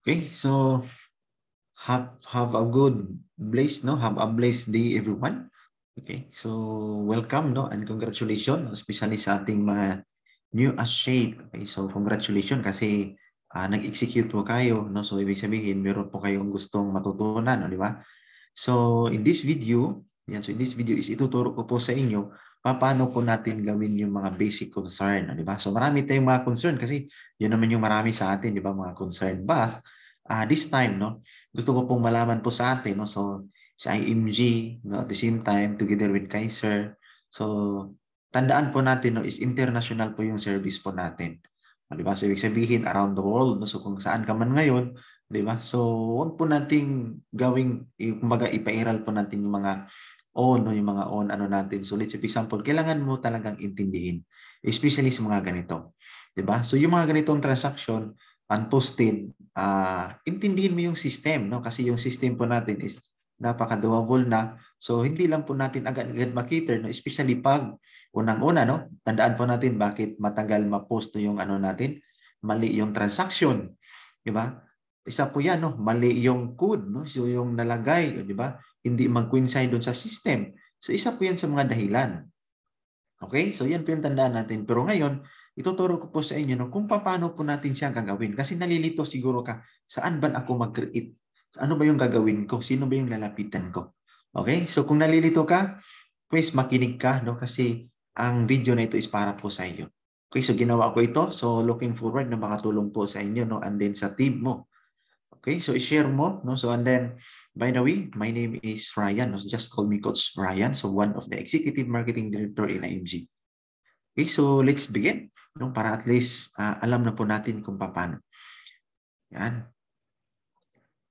Okay, so have have a good blessed no have a blessed day everyone. Okay, so welcome no and congratulations especially sa ating mga new associate. Okay, so congratulations kasi uh, nag-execute mo kayo no so ibig sabihin meron po kayong gustong matutunan no di ba? So in this video, yan so in this video is ituturo ko po sa inyo paano po natin gawin yung mga basic concern, ah, di ba? So marami tayong mga concern kasi yun naman yung marami sa atin, di ba, mga concern. But uh, ah, this time, no, gusto ko pong malaman po sa atin, no, so si IMG, no, at the same time, together with Kaiser. So tandaan po natin, no, is international po yung service po natin. No, ah, di ba? So ibig sabihin, around the world, no, so kung saan ka man ngayon, di ba? So, wag po nating gawing kumbaga ipairal po natin yung mga on no, yung mga on ano natin. sulit So for example, kailangan mo talagang intindihin. Especially sa mga ganito. 'di ba So yung mga ganitong transaction, unposted, uh, intindihin mo yung system. No? Kasi yung system po natin is napaka-doable na. So hindi lang po natin agad-agad makiter, no? especially pag unang-una, no? tandaan po natin bakit matagal ma-post no yung ano natin, mali yung transaction. Di ba? isa po yan, no? mali yung code, no? so yung nalagay, di ba? hindi mag-coincide doon sa system. So isa po yan sa mga dahilan. Okay? So yan po yung tandaan natin. Pero ngayon, ituturo ko po sa inyo no, kung paano po natin siyang gagawin. Kasi nalilito siguro ka, saan ba ako mag-create? Ano ba yung gagawin ko? Sino ba yung lalapitan ko? Okay? So kung nalilito ka, please makinig ka no, kasi ang video na ito is para po sa iyo. Okay, so ginawa ko ito. So looking forward na makatulong po sa inyo no, and then sa team mo. Okay, so i-share mo. No? So and then, by the way, my name is Ryan. No? So just call me Coach Ryan. So one of the executive marketing director in IMG. Okay, so let's begin. No? Para at least uh, alam na po natin kung paano. Yan.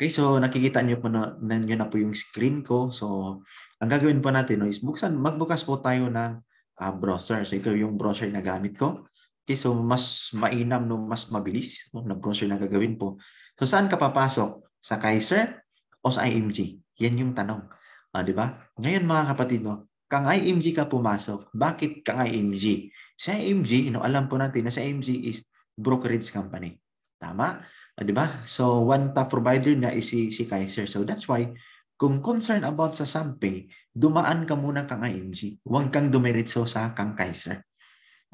Okay, so nakikita niyo po na, na, na po yung screen ko. So, ang gagawin po natin no, is buksan, magbukas po tayo ng uh, browser. So, ito yung browser na gamit ko. Okay, so mas mainam, no, mas mabilis no, na browser na gagawin po So saan ka papasok? Sa Kaiser o sa IMG? Yan yung tanong. Uh, di ba? Ngayon mga kapatid, no, kang IMG ka pumasok, bakit kang IMG? Sa IMG, you know, alam po natin na sa IMG is brokerage company. Tama? Uh, di ba? So one top provider na is si, si Kaiser. So that's why kung concern about sa Sampay, dumaan ka muna kang IMG. Huwag kang dumiritso sa kang Kaiser.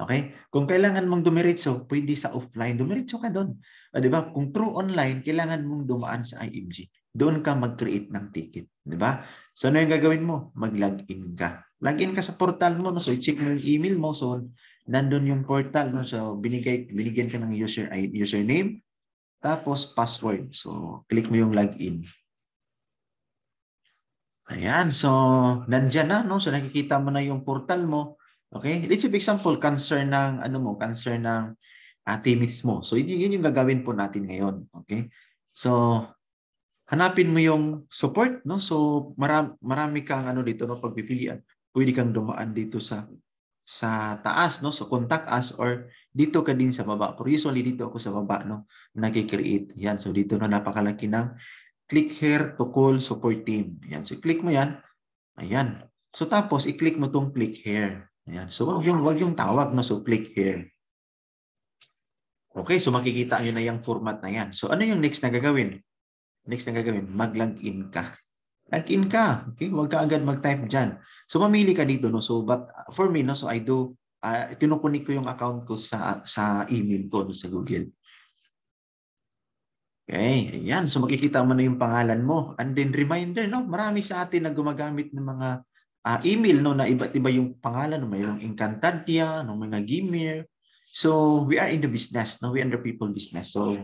Okay? Kung kailangan mong dumiretso, pwede sa offline, dumiretso ka doon. O, di ba? Kung true online, kailangan mong dumaan sa IMG. Doon ka mag-create ng ticket. Di ba? So ano yung gagawin mo? Mag-login ka. Login ka sa portal mo. No? So i-check mo yung email mo. So nandun yung portal. No? So binigay, binigyan ka ng user, username. Tapos password. So click mo yung login. Ayan. So nandyan na. No? So nakikita mo na yung portal mo Okay? Let's say, example, cancer ng, ano mo, cancer ng uh, ah, timis mo. So, yun, yun yung gagawin po natin ngayon. Okay? So, hanapin mo yung support, no? So, marami, marami kang ano dito, no? Pagpipilian. Pwede kang dumaan dito sa sa taas, no? So, contact us or dito ka din sa baba. Pero usually, dito ako sa baba, no? Nag-create. Yan. So, dito, no? Napakalaki ng click here to call support team. Yan. So, click mo yan. Ayan. So, tapos, i-click mo tong click here. Ayan. So, wag yung, wag yung tawag. No? So, click here. Okay, so makikita nyo na yung format na yan. So, ano yung next na gagawin? Next na gagawin, mag-login ka. Login ka. Okay, wag ka agad mag-type dyan. So, mamili ka dito. No? So, but uh, for me, no? so I do, uh, kinukunik ko yung account ko sa, sa email ko no? sa Google. Okay, ayan. So, makikita mo na yung pangalan mo. And then, reminder, no? Marami sa atin na gumagamit ng mga uh, email no na iba't iba yung pangalan, no, mayroong Encantadia, ah. no, mga Gmail. So we are in the business, no, we are in the people business. So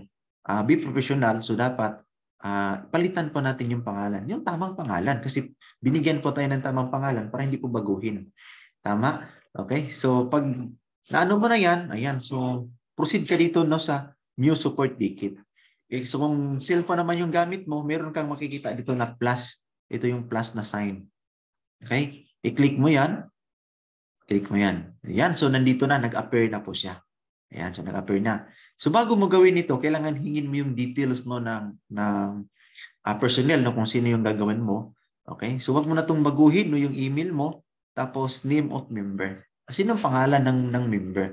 uh, be professional, so dapat uh, palitan po natin yung pangalan, yung tamang pangalan kasi binigyan po tayo ng tamang pangalan para hindi po baguhin. Tama? Okay? So pag naano mo na yan, ayan, so proceed ka dito no sa new support ticket. Okay, eh, so kung cellphone naman yung gamit mo, meron kang makikita dito na plus. Ito yung plus na sign. Okay? I-click mo yan. Click mo yan. Ayun, So, nandito na. Nag-appear na po siya. Ayun, So, nag-appear na. So, bago mo gawin ito, kailangan hingin mo yung details no, ng, ng uh, personnel no, kung sino yung gagawin mo. Okay? So, wag mo na itong baguhin no, yung email mo. Tapos, name of member. Ah, sino ang pangalan ng, ng member?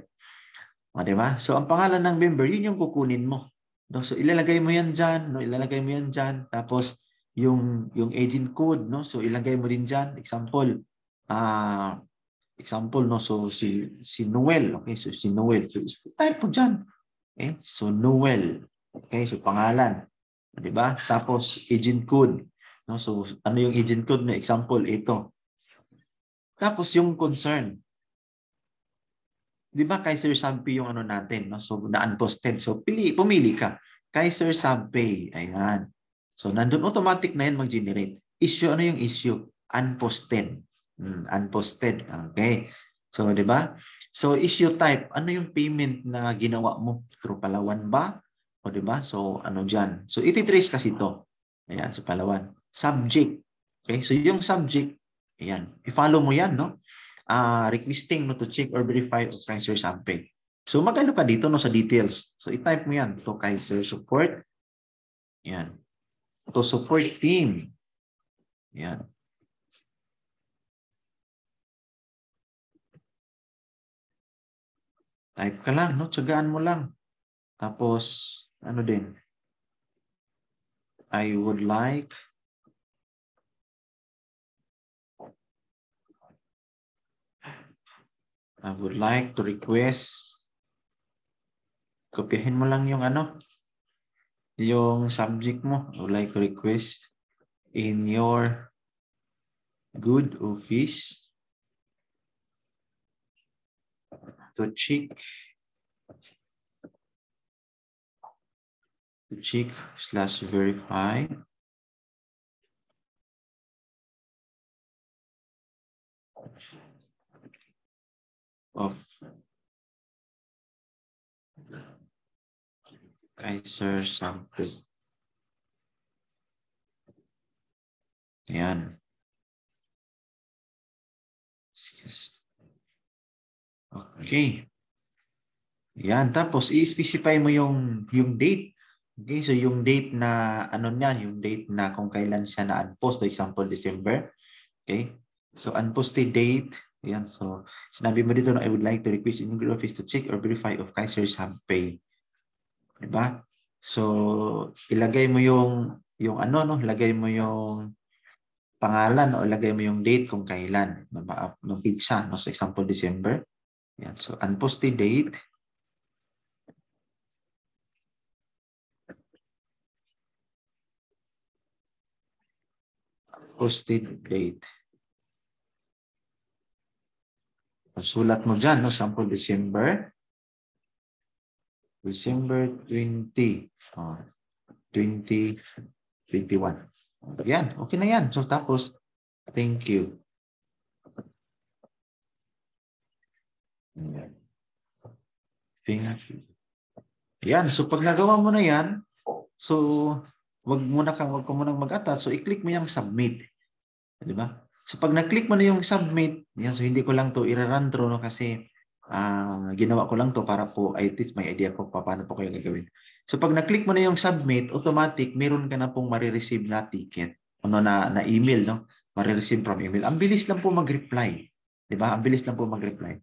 O, di ba? So, ang pangalan ng member, yun yung kukunin mo. No? So, ilalagay mo yan diyan, No? Ilalagay mo yan diyan Tapos, yung yung agent code no so ilagay mo din diyan example ah uh, example no so si si Noel okay so si Noel so type mo diyan okay so Noel okay so pangalan di ba tapos agent code no so ano yung agent code no example ito tapos yung concern di ba Kaiser Sampi yung ano natin no so na unposted so pili pumili ka Kaiser Sampi ayan So, nandun automatic na yan mag-generate. Issue, ano yung issue? Unposted. Mm, unposted. Okay. So, di ba? So, issue type. Ano yung payment na ginawa mo? Through Palawan ba? O di ba? So, ano dyan? So, ititrace kasi to. Ayan, so Palawan. Subject. Okay? So, yung subject, ayan. I-follow mo yan, no? Uh, requesting no to check or verify of Kaiser sampling. So, magkano ka dito no sa details? So, i-type mo yan to Kaiser support. Ayan to support team. Yan. Type ka lang, no? Tsagaan mo lang. Tapos, ano din? I would like I would like to request kopyahin mo lang yung ano yung subject mo. would like to request in your good office to check to check slash verify of Kaiser sample. Ayan. Excuse. Okay. Ayan. Tapos, i-specify mo yung, yung date. Okay. So, yung date na, ano niyan, yung date na kung kailan siya na-unpost. For example, December. Okay. So, unposted date. Ayan. So, sinabi mo dito na I would like to request in Office to check or verify of Kaiser Sampay. 'di ba? So ilagay mo yung yung ano no, lagay mo yung pangalan o lagay mo yung date kung kailan, no ba ah, pizza no, so example December. Yan, so unposted date posted date. Sulat mo diyan no? Sample December. December 20. Oh, 20, 21. Yan, okay na yan. So tapos, thank you. Yan. Yan, so pag nagawa mo na yan, so wag muna kang wag ka muna mag-attach. So i-click mo yung submit. 'Di ba? So pag na-click mo na yung submit, yan so hindi ko lang to i-run through no kasi uh, ginawa ko lang to para po at least may idea ko pa paano po kayo gagawin. So pag na-click mo na yung submit, automatic meron ka na pong marireceive na ticket, ano na na email, no? Marireceive from email. Ang bilis lang po mag-reply. 'Di ba? Ang bilis lang po mag-reply.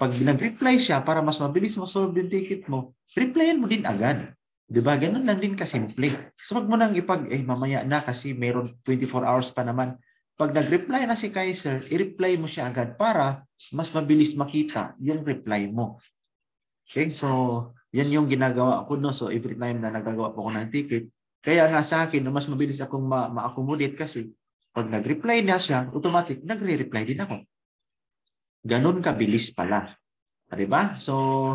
Pag nag-reply siya para mas mabilis ma-solve yung ticket mo, replyan mo din agad. 'Di ba? Ganun lang din kasimple. So wag mo nang ipag eh mamaya na kasi meron 24 hours pa naman. Pag nag-reply na si Kaiser, i-reply mo siya agad para mas mabilis makita yung reply mo. Okay? So, yan yung ginagawa ko no. So, every time na nagagawa po ako ng ticket, kaya nga sa akin, mas mabilis akong ma- ma-accommodate kasi pag nag-reply na siya, automatic nagre-reply din ako. Ganun kabilis pala. Di ba? So,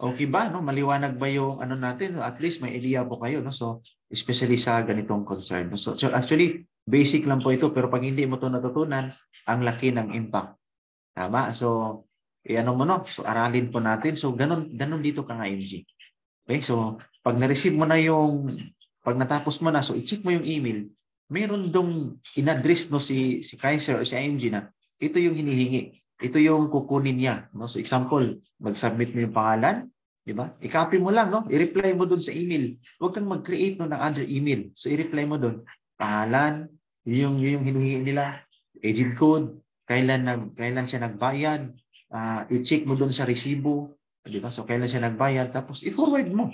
okay ba? No? Maliwanag ba yung ano natin? At least may idea po kayo. No? So, especially sa ganitong concern. So, so actually, Basic lang po ito, pero pag hindi mo to natutunan, ang laki ng impact. Tama? So, eh, mo no? So, aralin po natin. So, ganun, ganun dito ka nga, MG. Okay? So, pag na-receive mo na yung, pag natapos mo na, so, i-check mo yung email, meron dong in-address no si, si Kaiser o si IMG na, ito yung hinihingi. Ito yung kukunin niya. No? So, example, mag-submit mo yung pangalan, Di ba? I-copy mo lang, no? I-reply mo doon sa email. Huwag kang mag-create no, ng other email. So, i-reply mo doon pangalan, yung yung hinuhiin nila, agent code, kailan nag kailan siya nagbayad, uh, i-check mo doon sa resibo, di ba? So kailan siya nagbayad tapos i-forward mo.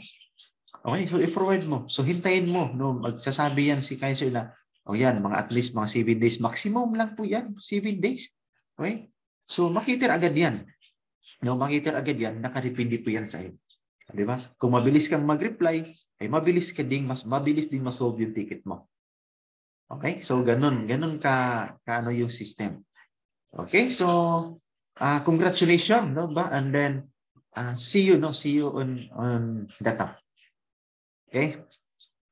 Okay, so i-forward mo. So hintayin mo no magsasabi yan si Kaiser na oh yan mga at least mga 7 days maximum lang po yan, 7 days. Okay? So makiter agad yan. No, makiter agad yan, nakarepindi po yan sa iyo. Di ba? Kung mabilis kang mag-reply, ay mabilis ka ding mas mabilis din ma-solve yung ticket mo. Okay? So, ganun. Ganun ka, kaano ano yung system. Okay? So, uh, congratulations. No, ba? And then, uh, see you, no? See you on, on data. Okay?